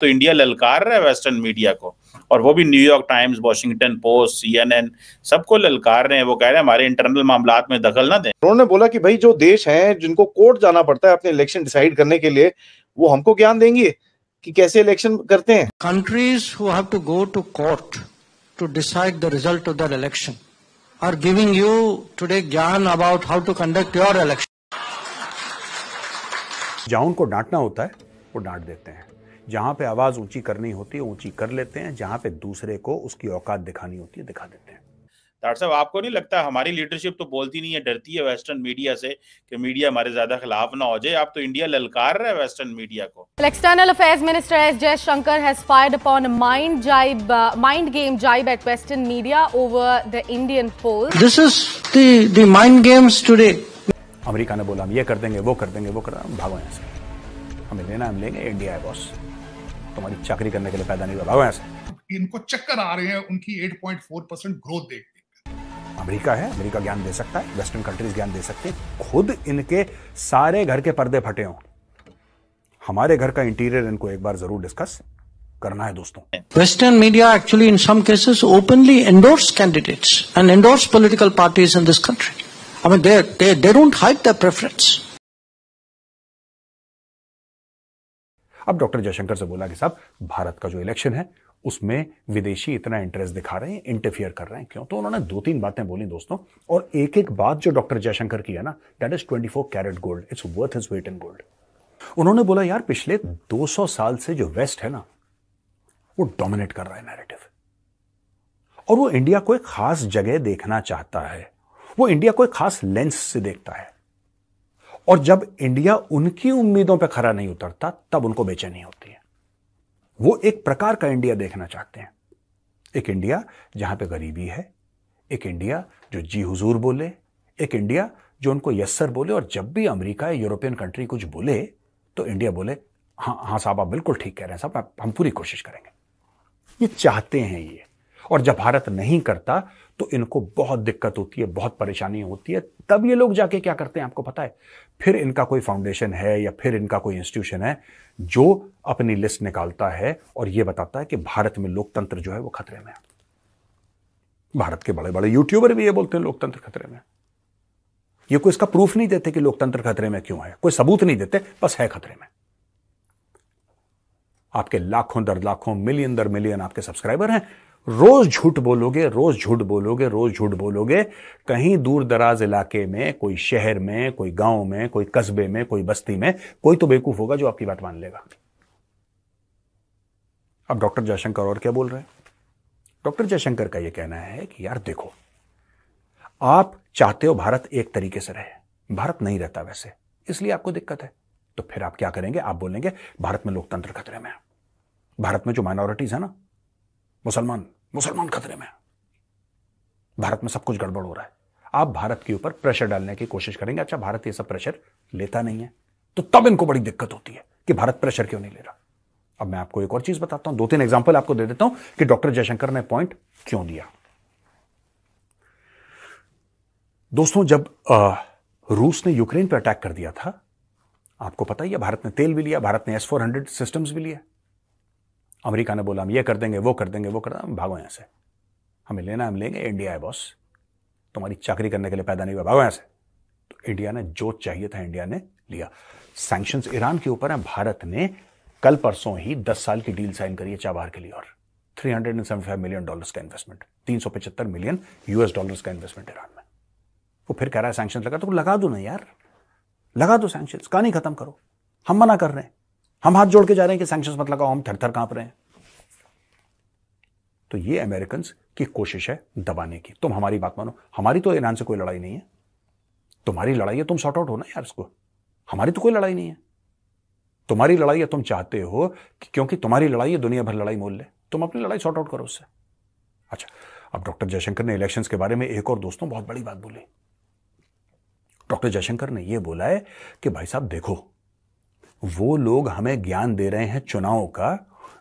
तो इंडिया ललकार रहा है वेस्टर्न मीडिया को और वो भी New York Times Washington Post C N N सबको ललकार रहे हैं वो कह रहे हैं हमारे इंटरनल मामला में दखल ना दें उन्होंने बोला कि भाई जो देश है जिनको कोर्ट जाना पड़ता है अपने इलेक्शन डिसाइड करने के लिए वो हमको ज्ञान देंगे कि कैसे इलेक्शन करते हैं countries who have to go to court to decide the result of that election are giving you today ज्ञान about how to conduct your election जहां उनको डांटना होता है वो डांट देते हैं जहाँ पे आवाज़ ऊंची करनी होती है ऊंची कर लेते हैं जहाँ पे दूसरे को उसकी औकात दिखानी होती है दिखा देते हैं डॉक्टर साहब आपको नहीं लगता हमारी लीडरशिप तो बोलती नहीं है डरती है वेस्टर्न मीडिया से कि मीडिया हमारे ज्यादा खिलाफ ना हो जाए आप तो इंडिया ललकार रहे वेस्टर्न मीडिया को external affairs minister S Jaishankar has fired upon mind jibe mind game jibe at western media over the Indian poll this is the the mind games today America ने बोला हम ये कर देंगे वो कर देंगे वो कर देंगे भागो यहां से हमें लेना हम लेंगे इंडिया है बॉस तुम्हारी चाकरी करने के लिए पैदा नहीं हुआ ऐसे इनको चक्कर आ रहे हैं उनकी फोर परसेंट ग्रोथ देख अमेरिका है अमेरिका ज्ञान दे सकता है वेस्टर्न कंट्रीज ज्ञान दे सकते हैं खुद इनके सारे घर के पर्दे फटे हों हमारे घर का इंटीरियर इनको एक बार जरूर डिस्कस करना है दोस्तों western media actually in some cases openly endorse candidates and endorse political parties in this country I mean they don't hide the preference अब डॉक्टर जयशंकर से बोला कि साहब भारत का जो इलेक्शन है उसमें विदेशी इतना इंटरेस्ट दिखा रहे हैं इंटरफियर कर रहे हैं क्यों तो उन्होंने दो तीन बातें बोली दोस्तों और एक एक बात जो डॉक्टर जयशंकर की है ना that is twenty four carat gold it's worth is weight in gold उन्होंने बोला यार पिछले 200 साल से जो वेस्ट है ना वो डोमिनेट कर रहा है नैरेटिव और वो इंडिया को एक खास जगह देखना चाहता है वो इंडिया को एक खास लेंस से देखता है और जब इंडिया उनकी उम्मीदों पर खरा नहीं उतरता तब उनको बेचैनी होती है वो एक प्रकार का इंडिया देखना चाहते हैं एक इंडिया जहां पे गरीबी है एक इंडिया जो जी हुजूर बोले एक इंडिया जो उनको यस्सर बोले और जब भी अमेरिका या यूरोपियन कंट्री कुछ बोले तो इंडिया बोले हाँ हाँ साहब आप बिल्कुल ठीक कह रहे हैं साहब हम पूरी कोशिश करेंगे ये चाहते हैं ये और जब भारत नहीं करता तो इनको बहुत दिक्कत होती है बहुत परेशानी होती है तब ये लोग जाके क्या करते हैं आपको पता है फिर इनका कोई फाउंडेशन है या फिर इनका कोई इंस्टीट्यूशन है जो अपनी लिस्ट निकालता है और ये बताता है कि भारत में लोकतंत्र जो है वो खतरे में है भारत के बड़े बड़े यूट्यूबर भी ये बोलते हैं लोकतंत्र खतरे में ये कोई इसका प्रूफ नहीं देते कि लोकतंत्र खतरे में क्यों है कोई सबूत नहीं देते बस है खतरे में आपके लाखों दर लाखों मिलियन दर मिलियन आपके सब्सक्राइबर हैं रोज झूठ बोलोगे रोज झूठ बोलोगे रोज झूठ बोलोगे कहीं दूर दराज इलाके में कोई शहर में कोई गांव में कोई कस्बे में कोई बस्ती में कोई तो बेवकूफ होगा जो आपकी बात मान लेगा अब डॉक्टर जयशंकर और क्या बोल रहे हैं डॉक्टर जयशंकर का यह कहना है कि यार देखो आप चाहते हो भारत एक तरीके से रहे भारत नहीं रहता वैसे इसलिए आपको दिक्कत है तो फिर आप क्या करेंगे आप बोलेंगे भारत में लोकतंत्र खतरे में है भारत में जो माइनॉरिटीज है ना मुसलमान मुसलमान खतरे में भारत में सब कुछ गड़बड़ हो रहा है आप भारत के ऊपर प्रेशर डालने की कोशिश करेंगे अच्छा भारत ये सब प्रेशर लेता नहीं है तो तब इनको बड़ी दिक्कत होती है कि भारत प्रेशर क्यों नहीं ले रहा अब मैं आपको एक और चीज बताता हूं दो तीन एग्जाम्पल आपको दे देता हूं कि डॉक्टर जयशंकर ने पॉइंट क्यों दिया दोस्तों जब आ, रूस ने यूक्रेन पर अटैक कर दिया था आपको पता ही है भारत ने तेल भी लिया भारत ने एस फोर हंड्रेड सिस्टम भी लिया अमेरिका ने बोला हम ये कर देंगे वो कर देंगे वो कर देंगे भागो यहाँ से हमें लेना हम लेंगे इंडिया है बॉस तुम्हारी चाकरी करने के लिए पैदा नहीं हुआ भागो यहाँ से तो इंडिया ने जो चाहिए था इंडिया ने लिया सैंक्शन ईरान के ऊपर है भारत ने कल परसों ही दस साल की डील साइन करी है चाबार के लिए और फाइव मिलियन डॉलर्स का इन्वेस्टमेंट पचहत्तर मिलियन यूएस डॉलर का इन्वेस्टमेंट ईरान में वो फिर कह रहा है सैंक्शन लगा तो लगा दो ना यार लगा दो सैंक्शन कहानी खत्म करो हम मना कर रहे हैं हम हाथ जोड़ के जा रहे हैं कि सैंक्शन मत लगाओ हम थर थर कांप रहे हैं तो ये अमेरिकन की कोशिश है दबाने की तुम हमारी बात मानो हमारी तो ईरान से कोई लड़ाई नहीं है तुम्हारी लड़ाई है तुम शॉर्ट आउट हो ना यार इसको हमारी तो कोई लड़ाई नहीं है तुम्हारी लड़ाई है तुम चाहते हो कि क्योंकि तुम्हारी लड़ाई है दुनिया भर लड़ाई मोल ले तुम अपनी लड़ाई शॉर्ट आउट करो उससे अच्छा अब डॉक्टर जयशंकर ने इलेक्शंस के बारे में एक और दोस्तों बहुत बड़ी बात बोली डॉक्टर जयशंकर ने यह बोला है कि भाई साहब देखो वो लोग हमें ज्ञान दे रहे हैं चुनाव का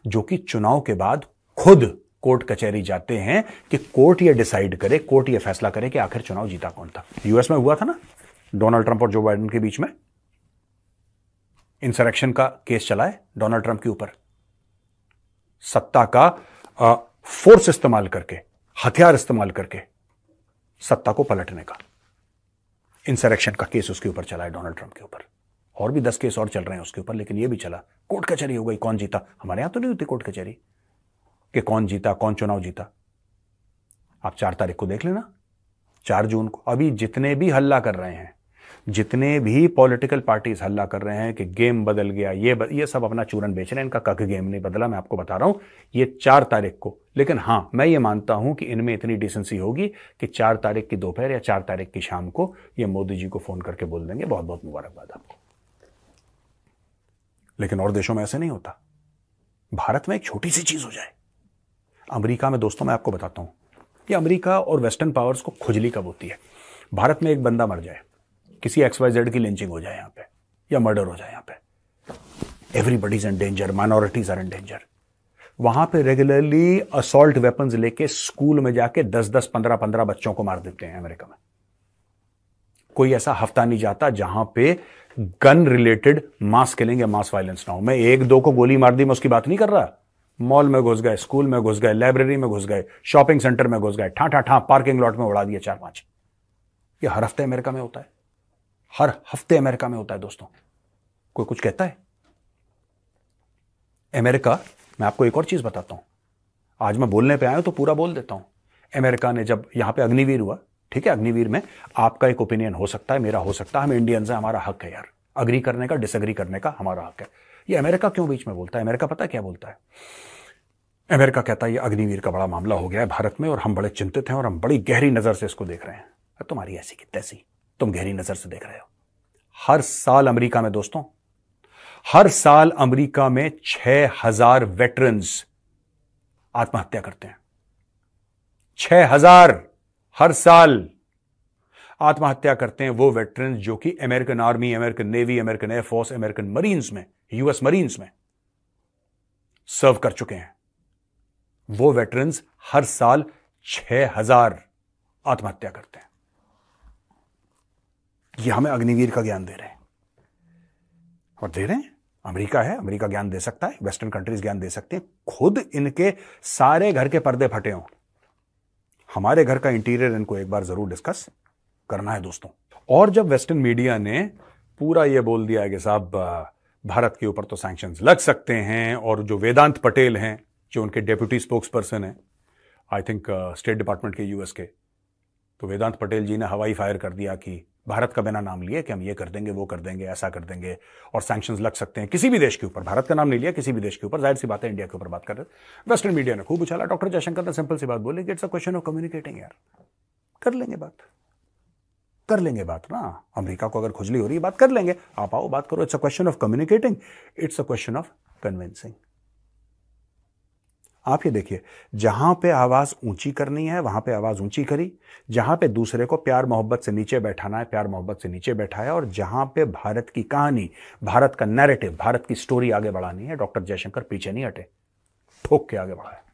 जो कि चुनाव के बाद खुद कोर्ट कचहरी जाते हैं कि कोर्ट ये डिसाइड करे कोर्ट ये फैसला करे कि आखिर चुनाव जीता कौन था यूएस में हुआ था ना डोनाल्ड ट्रंप और जो बाइडन के बीच में इंसरेक्शन का केस चला है डोनाल्ड ट्रंप के ऊपर सत्ता का आ, फोर्स इस्तेमाल करके हथियार इस्तेमाल करके सत्ता को पलटने का इंसरेक्शन का केस उसके ऊपर चला है डोनाल्ड ट्रंप के ऊपर और भी दस केस और चल रहे हैं उसके ऊपर लेकिन ये भी चला कोर्ट कचहरी हो गई कौन जीता हमारे यहां तो नहीं होती कोर्ट कचहरी कि कौन जीता कौन चुनाव जीता आप चार तारीख को देख लेना चार जून को अभी जितने भी हल्ला कर रहे हैं जितने भी पॉलिटिकल पार्टीज हल्ला कर रहे हैं कि गेम बदल गया ये ब, ये सब अपना चूरन बेच रहे हैं इनका कख गेम नहीं बदला मैं आपको बता रहा हूं ये चार तारीख को लेकिन हाँ मैं ये मानता हूं कि इनमें इतनी डिसेंसी होगी कि चार तारीख की दोपहर या चार तारीख की शाम को ये मोदी जी को फोन करके बोल देंगे बहुत बहुत मुबारकबाद आपको लेकिन और देशों में ऐसे नहीं होता भारत में एक छोटी सी चीज हो जाए अमेरिका में दोस्तों मैं आपको बताता हूं कि अमेरिका और वेस्टर्न पावर्स को खुजली कब होती है भारत में एक बंदा मर जाए किसी एक्स वाई जेड की लिंचिंग हो जाए यहां पे या मर्डर हो जाए यहां पे everybody's in danger minorities are in danger वहां पे रेगुलरली असोल्ट वेपन्स लेके स्कूल में जाके दस दस पंद्रह पंद्रह बच्चों को मार देते हैं अमेरिका में कोई ऐसा हफ्ता नहीं जाता जहां पे गन रिलेटेड मास किलिंग या मास वायलेंस ना हो मैं एक दो को गोली मार दी मैं उसकी बात नहीं कर रहा मॉल में घुस गए स्कूल में घुस गए लाइब्रेरी में घुस गए शॉपिंग सेंटर में घुस गए ठा ठा ठा पार्किंग लॉट में उड़ा दिया चार पांच ये हर हफ्ते अमेरिका में होता है हर हफ्ते अमेरिका में होता है दोस्तों कोई कुछ कहता है अमेरिका मैं आपको एक और चीज बताता हूं आज मैं बोलने पे आया हूं तो पूरा बोल देता हूं अमेरिका ने जब यहां पे अग्निवीर हुआ ठीक है अग्निवीर में आपका एक ओपिनियन हो सकता है मेरा हो सकता है हम इंडियन है हमारा हक है यार अग्री करने का डिसअग्री करने का हमारा हक है ये अमेरिका क्यों बीच में बोलता है अमेरिका पता क्या बोलता है अमेरिका कहता है ये अग्निवीर का बड़ा मामला हो गया है भारत में और हम बड़े चिंतित हैं और हम बड़ी गहरी नज़र से इसको देख रहे हैं तुम्हारी ऐसी की तैसी तुम गहरी नज़र से देख रहे हो हर साल अमेरिका में दोस्तों हर साल अमेरिका में छह हजार वेटरन्स आत्महत्या करते हैं छह हजार हर साल आत्महत्या करते हैं वो वेटरन जो कि American army American navy American air force American marines में यूएस मरीन्स में सर्व कर चुके हैं वो वेटरन हर साल 6000 आत्महत्या करते हैं ये हमें अग्निवीर का ज्ञान दे रहे हैं और दे रहे हैं अमेरिका है अमेरिका ज्ञान दे सकता है वेस्टर्न कंट्रीज ज्ञान दे सकते हैं खुद इनके सारे घर के पर्दे फटे हों हमारे घर का इंटीरियर इनको एक बार ज़रूर डिस्कस करना है दोस्तों और जब वेस्टर्न मीडिया ने पूरा यह बोल दिया है कि साहब भारत के ऊपर तो सैंक्शन लग सकते हैं और जो वेदांत पटेल हैं जो उनके डेप्यूटी स्पोक्स पर्सन है आई थिंक स्टेट डिपार्टमेंट के यूएस के तो वेदांत पटेल जी ने हवाई फायर कर दिया कि भारत का बिना नाम लिए कि हम ये कर देंगे वो कर देंगे ऐसा कर देंगे और सैक्शन लग सकते हैं किसी भी देश के ऊपर भारत का नाम नहीं लिया किसी भी देश के ऊपर जाहिर सी बात है इंडिया के ऊपर बात कर रहे वेस्टर्न मीडिया ने खूब उछाला डॉक्टर जयशंकर ने सिंपल सी बात बोली कि it's a question of communicating यार कर लेंगे बात कर लेंगे बात ना अमेरिका को अगर खुजली हो रही है बात कर लेंगे आप आओ बात करो it's a question of communicating it's a question of convincing आप ये देखिए जहां पे आवाज़ ऊंची करनी है वहां पे आवाज़ ऊंची करी जहां पे दूसरे को प्यार मोहब्बत से नीचे बैठाना है प्यार मोहब्बत से नीचे बैठाया और जहां पे भारत की कहानी भारत का नैरेटिव भारत की स्टोरी आगे बढ़ानी है डॉक्टर जयशंकर पीछे नहीं हटे ठोक के आगे बढ़ाया